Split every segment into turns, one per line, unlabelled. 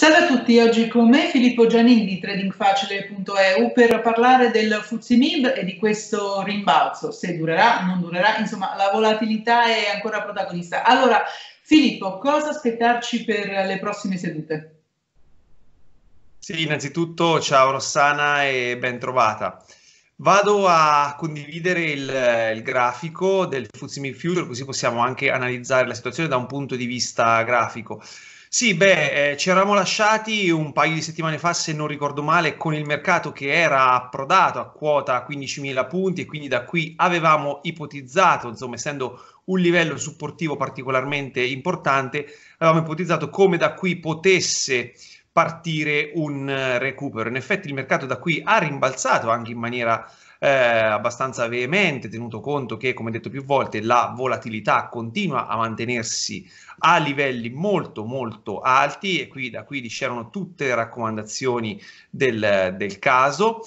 Salve a tutti, oggi con me Filippo Giannini di tradingfacile.eu per parlare del Fuzimib e di questo rimbalzo, se durerà, non durerà, insomma la volatilità è ancora protagonista. Allora Filippo, cosa aspettarci per le prossime sedute? Sì, innanzitutto ciao Rossana e ben trovata. Vado a condividere il, il grafico del Fuzimib Future così possiamo anche analizzare la situazione da un punto di vista grafico. Sì, beh, eh, ci eravamo lasciati un paio di settimane fa, se non ricordo male, con il mercato che era approdato a quota 15.000 punti e quindi da qui avevamo ipotizzato, insomma, essendo un livello supportivo particolarmente importante, avevamo ipotizzato come da qui potesse partire un eh, recupero. In effetti il mercato da qui ha rimbalzato anche in maniera eh, abbastanza veemente, tenuto conto che, come detto più volte, la volatilità continua a mantenersi a livelli molto molto alti e qui da qui discernono tutte le raccomandazioni del, del caso.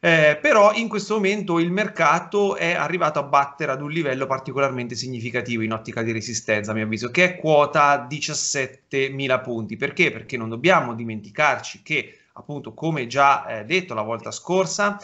Eh, però in questo momento il mercato è arrivato a battere ad un livello particolarmente significativo in ottica di resistenza, a mio avviso, che è quota 17.000 punti. Perché? Perché non dobbiamo dimenticarci che, appunto, come già eh, detto la volta scorsa,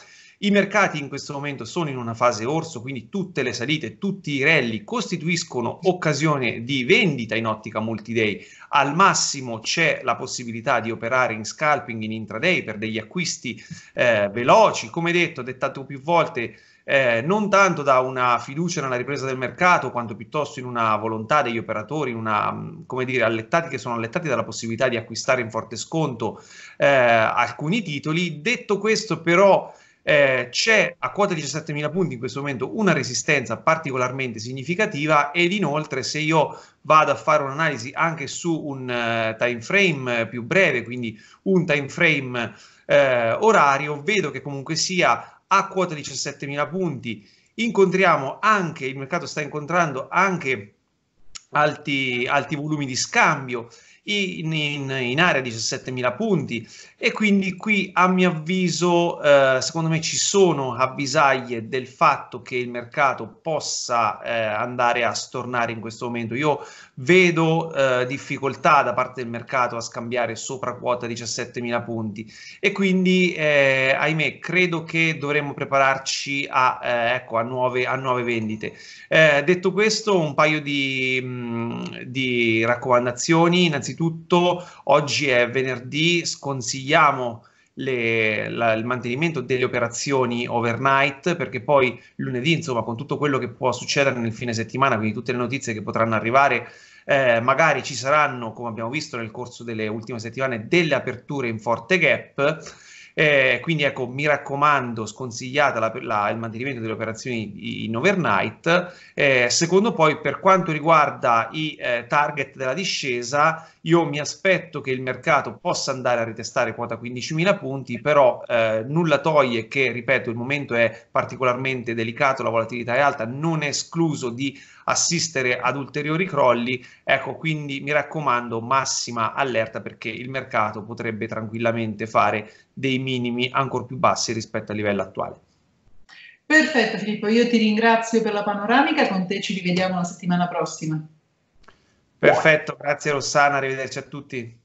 i mercati in questo momento sono in una fase orso, quindi tutte le salite, tutti i rally costituiscono occasione di vendita in ottica multiday. Al massimo c'è la possibilità di operare in scalping, in intraday per degli acquisti eh, veloci, come detto, dettato più volte. Eh, non tanto da una fiducia nella ripresa del mercato, quanto piuttosto in una volontà degli operatori, una, mm, come dire, allettati che sono allettati dalla possibilità di acquistare in forte sconto eh, alcuni titoli. Detto questo, però, eh, c'è a quota 17.000 punti in questo momento una resistenza particolarmente significativa ed inoltre se io vado a fare un'analisi anche su un uh, time frame più breve, quindi un time frame eh, orario, vedo che comunque sia a quota 17.000 punti incontriamo anche, il mercato sta incontrando anche alti, alti volumi di scambio in, in, in area 17.000 punti e quindi qui a mio avviso eh, secondo me ci sono avvisaglie del fatto che il mercato possa eh, andare a stornare in questo momento. Io vedo eh, difficoltà da parte del mercato a scambiare sopra quota 17.000 punti e quindi eh, ahimè credo che dovremmo prepararci a, eh, ecco, a, nuove, a nuove vendite. Eh, detto questo un paio di, mh, mm, di raccomandazioni innanzitutto innanzitutto oggi è venerdì, sconsigliamo le, la, il mantenimento delle operazioni overnight perché poi lunedì insomma con tutto quello che può succedere nel fine settimana quindi tutte le notizie che potranno arrivare eh, magari ci saranno come abbiamo visto nel corso delle ultime settimane delle aperture in forte gap eh, quindi ecco, mi raccomando, sconsigliata la, la, il mantenimento delle operazioni in overnight. Eh, secondo poi, per quanto riguarda i eh, target della discesa, io mi aspetto che il mercato possa andare a ritestare quota 15.000 punti, però eh, nulla toglie che, ripeto, il momento è particolarmente delicato, la volatilità è alta, non è escluso di assistere ad ulteriori crolli. Ecco, quindi mi raccomando, massima allerta perché il mercato potrebbe tranquillamente fare dei minimi ancora più bassi rispetto al livello attuale. Perfetto Filippo, io ti ringrazio per la panoramica, con te ci rivediamo la settimana prossima. Perfetto, grazie Rossana, arrivederci a tutti.